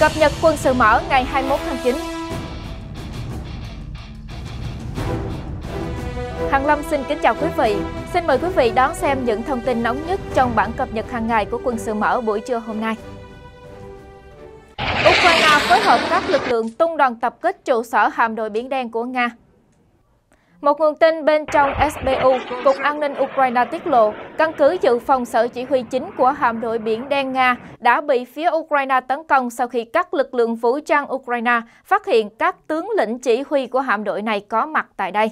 Cập nhật quân sự mở ngày 21 tháng 9. Hằng Lâm xin kính chào quý vị. Xin mời quý vị đón xem những thông tin nóng nhất trong bản cập nhật hàng ngày của quân sự mở buổi trưa hôm nay. Ukraine phối hợp các lực lượng tung đoàn tập kích trụ sở hạm đội Biển Đen của Nga một nguồn tin bên trong SBU, Cục An ninh Ukraine tiết lộ, căn cứ dự phòng sở chỉ huy chính của hạm đội biển đen Nga đã bị phía Ukraine tấn công sau khi các lực lượng vũ trang Ukraine phát hiện các tướng lĩnh chỉ huy của hạm đội này có mặt tại đây.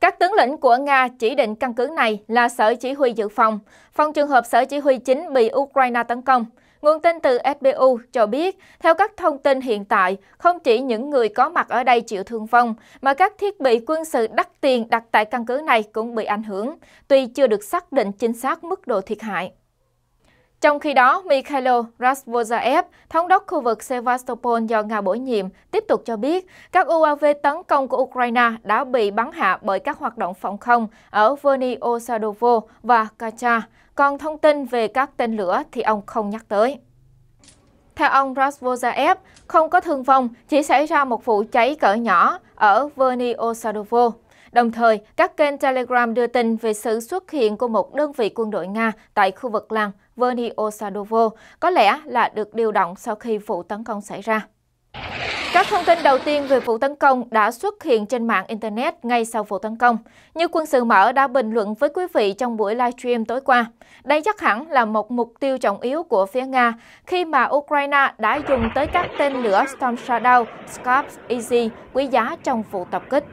Các tướng lĩnh của Nga chỉ định căn cứ này là sở chỉ huy dự phòng, phòng trường hợp sở chỉ huy chính bị Ukraine tấn công. Nguồn tin từ FBU cho biết, theo các thông tin hiện tại, không chỉ những người có mặt ở đây chịu thương vong, mà các thiết bị quân sự đắt tiền đặt tại căn cứ này cũng bị ảnh hưởng, tuy chưa được xác định chính xác mức độ thiệt hại. Trong khi đó, Mikhailo Rasvozaev, thống đốc khu vực Sevastopol do Nga bổ nhiệm, tiếp tục cho biết các UAV tấn công của Ukraine đã bị bắn hạ bởi các hoạt động phòng không ở Verny Osadovo và Kacha. Còn thông tin về các tên lửa thì ông không nhắc tới. Theo ông Rasvozaev, không có thương vong, chỉ xảy ra một vụ cháy cỡ nhỏ ở Verny Osadovo. Đồng thời, các kênh Telegram đưa tin về sự xuất hiện của một đơn vị quân đội Nga tại khu vực làng Verny Osadovo có lẽ là được điều động sau khi vụ tấn công xảy ra. Các thông tin đầu tiên về vụ tấn công đã xuất hiện trên mạng Internet ngay sau vụ tấn công. Như quân sự mở đã bình luận với quý vị trong buổi livestream tối qua, đây chắc hẳn là một mục tiêu trọng yếu của phía Nga khi mà Ukraine đã dùng tới các tên lửa Storm Shadow, Scalp Easy quý giá trong vụ tập kích.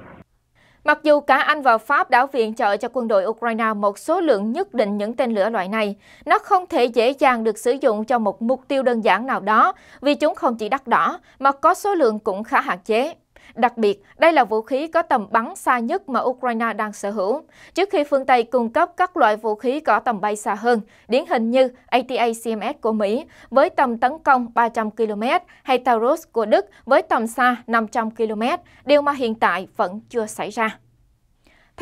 Mặc dù cả Anh và Pháp đã viện trợ cho quân đội Ukraine một số lượng nhất định những tên lửa loại này, nó không thể dễ dàng được sử dụng cho một mục tiêu đơn giản nào đó vì chúng không chỉ đắt đỏ mà có số lượng cũng khá hạn chế. Đặc biệt, đây là vũ khí có tầm bắn xa nhất mà Ukraine đang sở hữu, trước khi phương Tây cung cấp các loại vũ khí có tầm bay xa hơn, điển hình như ATACMS của Mỹ với tầm tấn công 300 km hay Taurus của Đức với tầm xa 500 km, điều mà hiện tại vẫn chưa xảy ra.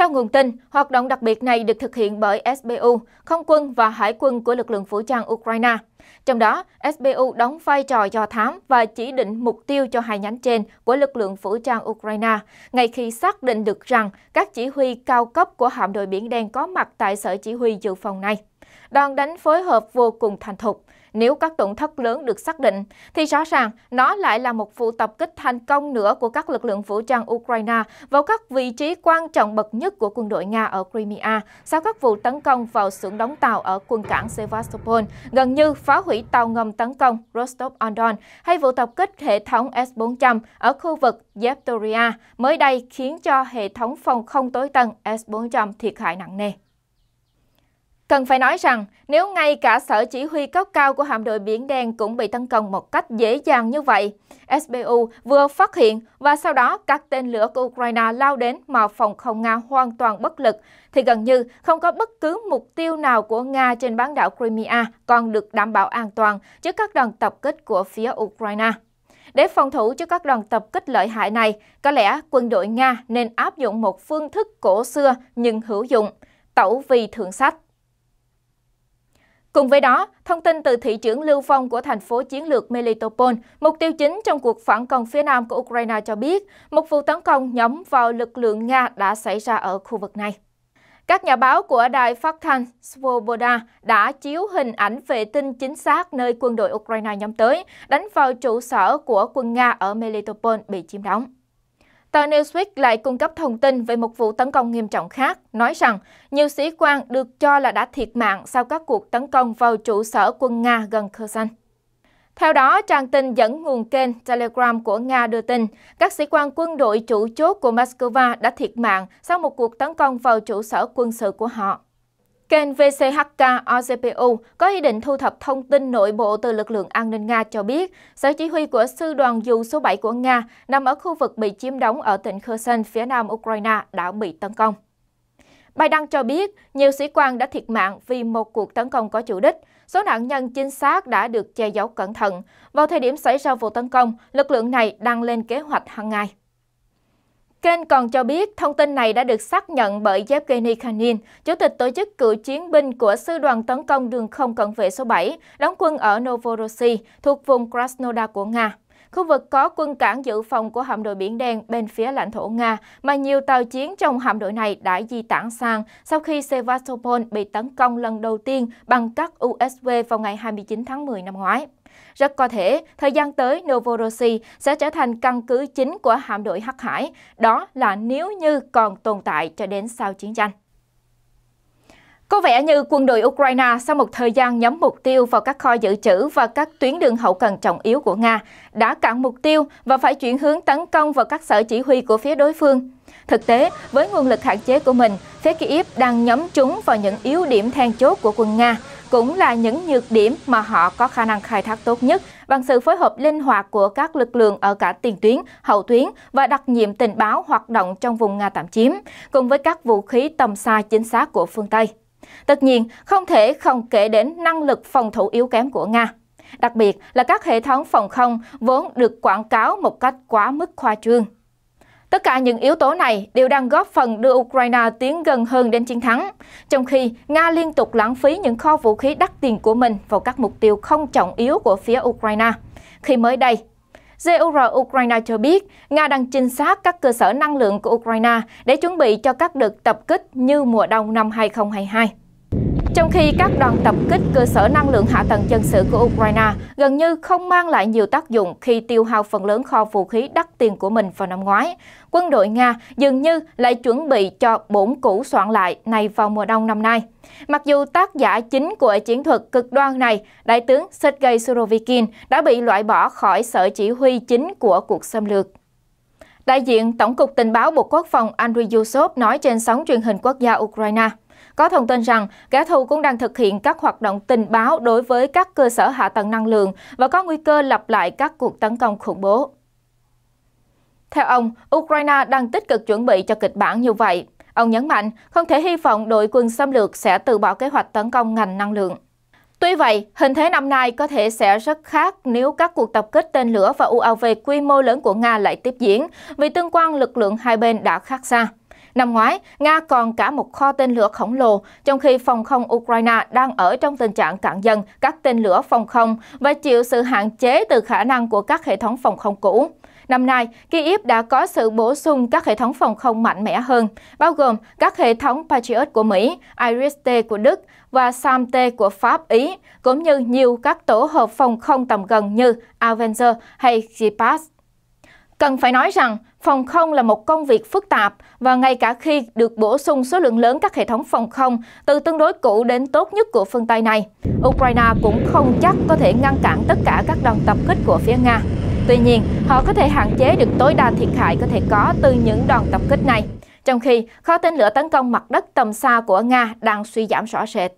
Theo nguồn tin, hoạt động đặc biệt này được thực hiện bởi SBU, không quân và hải quân của lực lượng vũ trang Ukraine. Trong đó, SBU đóng vai trò do thám và chỉ định mục tiêu cho hai nhánh trên của lực lượng vũ trang Ukraine, ngay khi xác định được rằng các chỉ huy cao cấp của hạm đội Biển Đen có mặt tại sở chỉ huy dự phòng này. Đòn đánh phối hợp vô cùng thành thục. Nếu các tổn thất lớn được xác định, thì rõ ràng nó lại là một vụ tập kích thành công nữa của các lực lượng vũ trang Ukraine vào các vị trí quan trọng bậc nhất của quân đội Nga ở Crimea sau các vụ tấn công vào xưởng đóng tàu ở quân cảng Sevastopol, gần như phá hủy tàu ngầm tấn công Rostov-on-Don hay vụ tập kích hệ thống S-400 ở khu vực Yevtoria mới đây khiến cho hệ thống phòng không tối tân S-400 thiệt hại nặng nề. Cần phải nói rằng, nếu ngay cả sở chỉ huy cấp cao của hạm đội Biển Đen cũng bị tấn công một cách dễ dàng như vậy, SBU vừa phát hiện và sau đó các tên lửa của Ukraine lao đến mà phòng không Nga hoàn toàn bất lực, thì gần như không có bất cứ mục tiêu nào của Nga trên bán đảo Crimea còn được đảm bảo an toàn trước các đoàn tập kích của phía Ukraine. Để phòng thủ trước các đoàn tập kích lợi hại này, có lẽ quân đội Nga nên áp dụng một phương thức cổ xưa nhưng hữu dụng, tẩu vì thượng sách. Cùng với đó, thông tin từ thị trưởng Lưu vong của thành phố chiến lược Melitopol, mục tiêu chính trong cuộc phản công phía nam của Ukraine cho biết, một vụ tấn công nhắm vào lực lượng Nga đã xảy ra ở khu vực này. Các nhà báo của đài phát thanh Svoboda đã chiếu hình ảnh vệ tinh chính xác nơi quân đội Ukraine nhắm tới, đánh vào trụ sở của quân Nga ở Melitopol bị chiếm đóng. Tờ Newsweek lại cung cấp thông tin về một vụ tấn công nghiêm trọng khác, nói rằng nhiều sĩ quan được cho là đã thiệt mạng sau các cuộc tấn công vào trụ sở quân Nga gần Kherson. Theo đó, trang tin dẫn nguồn kênh Telegram của Nga đưa tin, các sĩ quan quân đội chủ chốt của Moscow đã thiệt mạng sau một cuộc tấn công vào trụ sở quân sự của họ. Kênh VCHK OCPU có ý định thu thập thông tin nội bộ từ lực lượng an ninh Nga cho biết, sở chỉ huy của sư đoàn dù số 7 của Nga nằm ở khu vực bị chiếm đóng ở tỉnh Kherson phía nam Ukraine đã bị tấn công. Bài đăng cho biết, nhiều sĩ quan đã thiệt mạng vì một cuộc tấn công có chủ đích. Số nạn nhân chính xác đã được che giấu cẩn thận. Vào thời điểm xảy ra vụ tấn công, lực lượng này đang lên kế hoạch hàng ngày. Kênh còn cho biết thông tin này đã được xác nhận bởi Yevgeny Kanin, chủ tịch tổ chức cựu chiến binh của sư đoàn tấn công đường không cận vệ số 7, đóng quân ở Novorossiy, thuộc vùng Krasnodar của Nga khu vực có quân cảng dự phòng của hạm đội Biển Đen bên phía lãnh thổ Nga, mà nhiều tàu chiến trong hạm đội này đã di tản sang sau khi Sevastopol bị tấn công lần đầu tiên bằng các USV vào ngày 29 tháng 10 năm ngoái. Rất có thể, thời gian tới Novorossi sẽ trở thành căn cứ chính của hạm đội Hắc Hải, đó là nếu như còn tồn tại cho đến sau chiến tranh. Có vẻ như quân đội Ukraine sau một thời gian nhắm mục tiêu vào các kho dự trữ và các tuyến đường hậu cần trọng yếu của Nga đã cạn mục tiêu và phải chuyển hướng tấn công vào các sở chỉ huy của phía đối phương. Thực tế, với nguồn lực hạn chế của mình, phía Kyiv đang nhắm trúng vào những yếu điểm then chốt của quân Nga, cũng là những nhược điểm mà họ có khả năng khai thác tốt nhất bằng sự phối hợp linh hoạt của các lực lượng ở cả tiền tuyến, hậu tuyến và đặc nhiệm tình báo hoạt động trong vùng Nga tạm chiếm, cùng với các vũ khí tầm xa chính xác của phương Tây. Tất nhiên, không thể không kể đến năng lực phòng thủ yếu kém của Nga đặc biệt là các hệ thống phòng không vốn được quảng cáo một cách quá mức khoa trương. Tất cả những yếu tố này đều đang góp phần đưa Ukraine tiến gần hơn đến chiến thắng, trong khi Nga liên tục lãng phí những kho vũ khí đắt tiền của mình vào các mục tiêu không trọng yếu của phía Ukraine. Khi mới đây, GUR Ukraine cho biết Nga đang trinh sát các cơ sở năng lượng của Ukraine để chuẩn bị cho các đợt tập kích như mùa đông năm 2022. Trong khi các đoàn tập kích cơ sở năng lượng hạ tầng dân sự của Ukraine gần như không mang lại nhiều tác dụng khi tiêu hao phần lớn kho vũ khí đắt tiền của mình vào năm ngoái, quân đội Nga dường như lại chuẩn bị cho bổn cũ soạn lại này vào mùa đông năm nay. Mặc dù tác giả chính của chiến thuật cực đoan này, Đại tướng Sergei Surovikin đã bị loại bỏ khỏi sở chỉ huy chính của cuộc xâm lược. Đại diện Tổng cục Tình báo Bộ Quốc phòng Andriy Yusov nói trên sóng truyền hình quốc gia Ukraine – có thông tin rằng, kẻ thù cũng đang thực hiện các hoạt động tình báo đối với các cơ sở hạ tầng năng lượng và có nguy cơ lặp lại các cuộc tấn công khủng bố. Theo ông, Ukraine đang tích cực chuẩn bị cho kịch bản như vậy. Ông nhấn mạnh không thể hy vọng đội quân xâm lược sẽ từ bỏ kế hoạch tấn công ngành năng lượng. Tuy vậy, hình thế năm nay có thể sẽ rất khác nếu các cuộc tập kích tên lửa và UAV quy mô lớn của Nga lại tiếp diễn, vì tương quan lực lượng hai bên đã khác xa. Năm ngoái, Nga còn cả một kho tên lửa khổng lồ, trong khi phòng không Ukraine đang ở trong tình trạng cạn dần các tên lửa phòng không và chịu sự hạn chế từ khả năng của các hệ thống phòng không cũ. Năm nay, Kyiv đã có sự bổ sung các hệ thống phòng không mạnh mẽ hơn, bao gồm các hệ thống Patriot của Mỹ, Iris-T của Đức và SAM-T của Pháp, Ý, cũng như nhiều các tổ hợp phòng không tầm gần như Avenger hay Gepard. Cần phải nói rằng, Phòng không là một công việc phức tạp và ngay cả khi được bổ sung số lượng lớn các hệ thống phòng không từ tương đối cũ đến tốt nhất của phương Tây này, Ukraine cũng không chắc có thể ngăn cản tất cả các đòn tập kích của phía Nga. Tuy nhiên, họ có thể hạn chế được tối đa thiệt hại có thể có từ những đòn tập kích này, trong khi kho tên lửa tấn công mặt đất tầm xa của Nga đang suy giảm rõ rệt.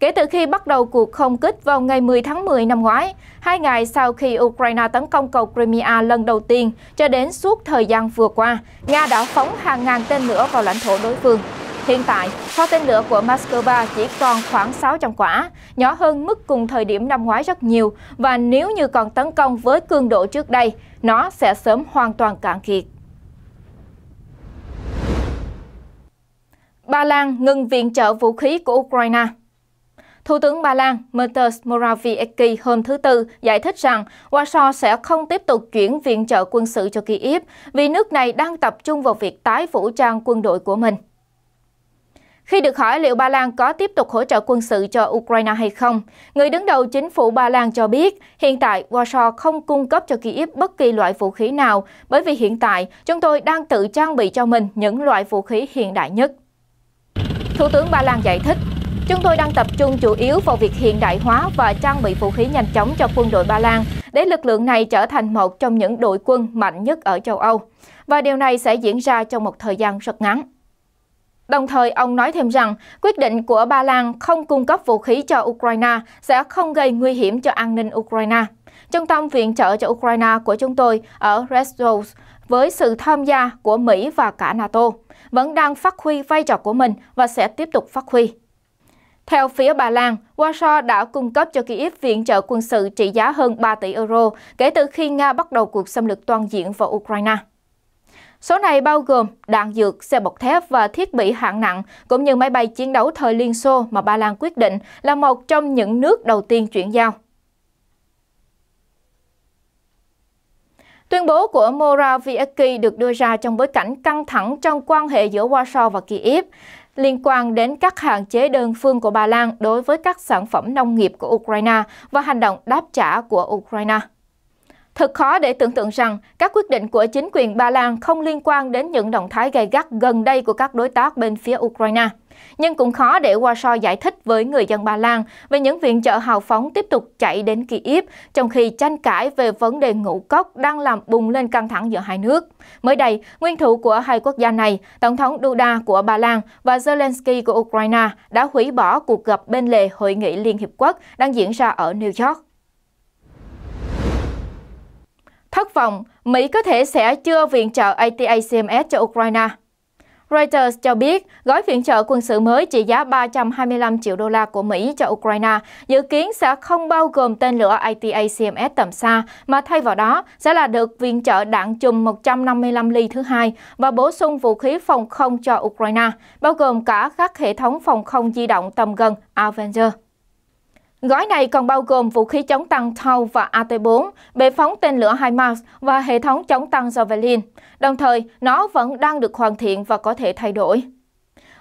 Kể từ khi bắt đầu cuộc không kích vào ngày 10 tháng 10 năm ngoái, hai ngày sau khi Ukraine tấn công cầu Crimea lần đầu tiên cho đến suốt thời gian vừa qua, Nga đã phóng hàng ngàn tên lửa vào lãnh thổ đối phương. Hiện tại, kho tên lửa của Moscow chỉ còn khoảng 600 quả, nhỏ hơn mức cùng thời điểm năm ngoái rất nhiều và nếu như còn tấn công với cường độ trước đây, nó sẽ sớm hoàn toàn cạn kiệt. Ba Lan ngừng viện trợ vũ khí của Ukraine Thủ tướng Ba Lan Mateusz Morawiecki hôm thứ Tư giải thích rằng Warsaw sẽ không tiếp tục chuyển viện trợ quân sự cho Kyiv vì nước này đang tập trung vào việc tái vũ trang quân đội của mình. Khi được hỏi liệu Ba Lan có tiếp tục hỗ trợ quân sự cho Ukraine hay không, người đứng đầu chính phủ Ba Lan cho biết hiện tại Warsaw không cung cấp cho Kyiv bất kỳ loại vũ khí nào bởi vì hiện tại chúng tôi đang tự trang bị cho mình những loại vũ khí hiện đại nhất. Thủ tướng Ba Lan giải thích, Chúng tôi đang tập trung chủ yếu vào việc hiện đại hóa và trang bị vũ khí nhanh chóng cho quân đội Ba Lan để lực lượng này trở thành một trong những đội quân mạnh nhất ở châu Âu. Và điều này sẽ diễn ra trong một thời gian rất ngắn. Đồng thời, ông nói thêm rằng quyết định của Ba Lan không cung cấp vũ khí cho Ukraine sẽ không gây nguy hiểm cho an ninh Ukraine. Trung tâm viện trợ cho Ukraine của chúng tôi ở Rostov với sự tham gia của Mỹ và cả NATO vẫn đang phát huy vai trò của mình và sẽ tiếp tục phát huy. Theo phía Ba Lan, Warsaw đã cung cấp cho Kyiv viện trợ quân sự trị giá hơn 3 tỷ euro kể từ khi Nga bắt đầu cuộc xâm lược toàn diện vào Ukraine. Số này bao gồm đạn dược, xe bọc thép và thiết bị hạng nặng, cũng như máy bay chiến đấu thời Liên Xô mà Ba Lan quyết định là một trong những nước đầu tiên chuyển giao. Tuyên bố của Morawiecki được đưa ra trong bối cảnh căng thẳng trong quan hệ giữa Warsaw và Kyiv liên quan đến các hạn chế đơn phương của Ba Lan đối với các sản phẩm nông nghiệp của Ukraine và hành động đáp trả của Ukraine. Thật khó để tưởng tượng rằng các quyết định của chính quyền Ba Lan không liên quan đến những động thái gây gắt gần đây của các đối tác bên phía Ukraine. Nhưng cũng khó để Warsaw giải thích với người dân Ba Lan về những viện trợ hào phóng tiếp tục chạy đến Kyiv, trong khi tranh cãi về vấn đề ngũ cốc đang làm bùng lên căng thẳng giữa hai nước. Mới đây, nguyên thủ của hai quốc gia này, Tổng thống Duda của Ba Lan và Zelensky của Ukraine đã hủy bỏ cuộc gặp bên lề Hội nghị Liên Hiệp Quốc đang diễn ra ở New York. Thất vọng, Mỹ có thể sẽ chưa viện trợ ATACMS cho Ukraine Reuters cho biết gói viện trợ quân sự mới trị giá 325 triệu đô la của Mỹ cho Ukraine dự kiến sẽ không bao gồm tên lửa ATACMS tầm xa, mà thay vào đó sẽ là được viện trợ đạn chùm 155 ly thứ hai và bổ sung vũ khí phòng không cho Ukraine, bao gồm cả các hệ thống phòng không di động tầm gần Avenger. Gói này còn bao gồm vũ khí chống tăng Tau và AT-4, bệ phóng tên lửa HIMARS và hệ thống chống tăng Javelin. Đồng thời, nó vẫn đang được hoàn thiện và có thể thay đổi.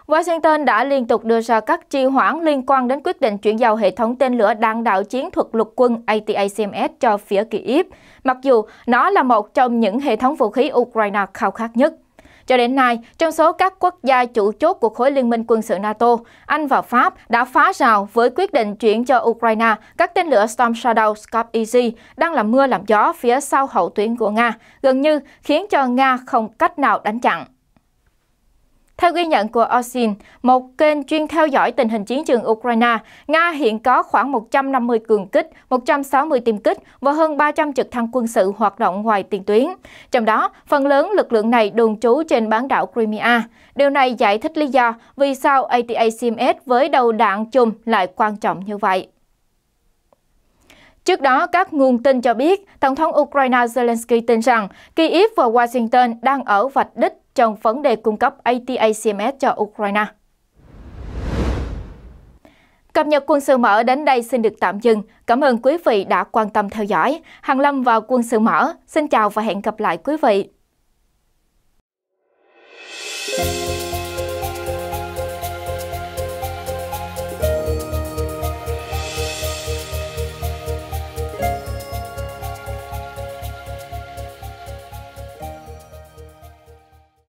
Washington đã liên tục đưa ra các trì hoãn liên quan đến quyết định chuyển giao hệ thống tên lửa đạn đạo chiến thuật lục quân ATACMS cho phía Kyiv, mặc dù nó là một trong những hệ thống vũ khí Ukraine khao khát nhất. Cho đến nay, trong số các quốc gia chủ chốt của khối liên minh quân sự NATO, Anh và Pháp đã phá rào với quyết định chuyển cho Ukraine các tên lửa Storm Shadow Scout Easy đang làm mưa làm gió phía sau hậu tuyến của Nga, gần như khiến cho Nga không cách nào đánh chặn. Theo ghi nhận của OSIN, một kênh chuyên theo dõi tình hình chiến trường Ukraine, Nga hiện có khoảng 150 cường kích, 160 tiêm kích và hơn 300 trực thăng quân sự hoạt động ngoài tiền tuyến. Trong đó, phần lớn lực lượng này đồn trú trên bán đảo Crimea. Điều này giải thích lý do vì sao ATACMS với đầu đạn chùm lại quan trọng như vậy. Trước đó, các nguồn tin cho biết, Tổng thống Ukraine Zelensky tin rằng Kyiv và Washington đang ở vạch đích trong vấn đề cung cấp ATACMS cho Ukraine. Cập nhật quân sự mở đến đây xin được tạm dừng. Cảm ơn quý vị đã quan tâm theo dõi. Hàng Lâm và quân sự mở, xin chào và hẹn gặp lại quý vị.